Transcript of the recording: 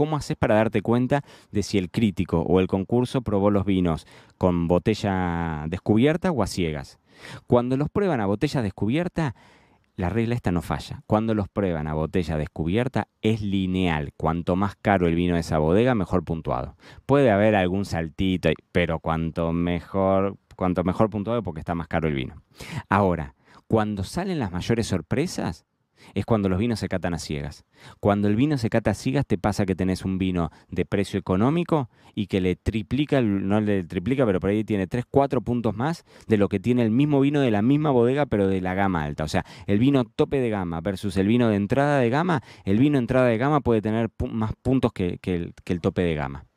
¿Cómo haces para darte cuenta de si el crítico o el concurso probó los vinos con botella descubierta o a ciegas? Cuando los prueban a botella descubierta, la regla esta no falla. Cuando los prueban a botella descubierta es lineal. Cuanto más caro el vino de esa bodega, mejor puntuado. Puede haber algún saltito, pero cuanto mejor, cuanto mejor puntuado porque está más caro el vino. Ahora, cuando salen las mayores sorpresas, es cuando los vinos se catan a ciegas. Cuando el vino se cata a ciegas te pasa que tenés un vino de precio económico y que le triplica, no le triplica, pero por ahí tiene 3, 4 puntos más de lo que tiene el mismo vino de la misma bodega, pero de la gama alta. O sea, el vino tope de gama versus el vino de entrada de gama, el vino entrada de gama puede tener más puntos que el tope de gama.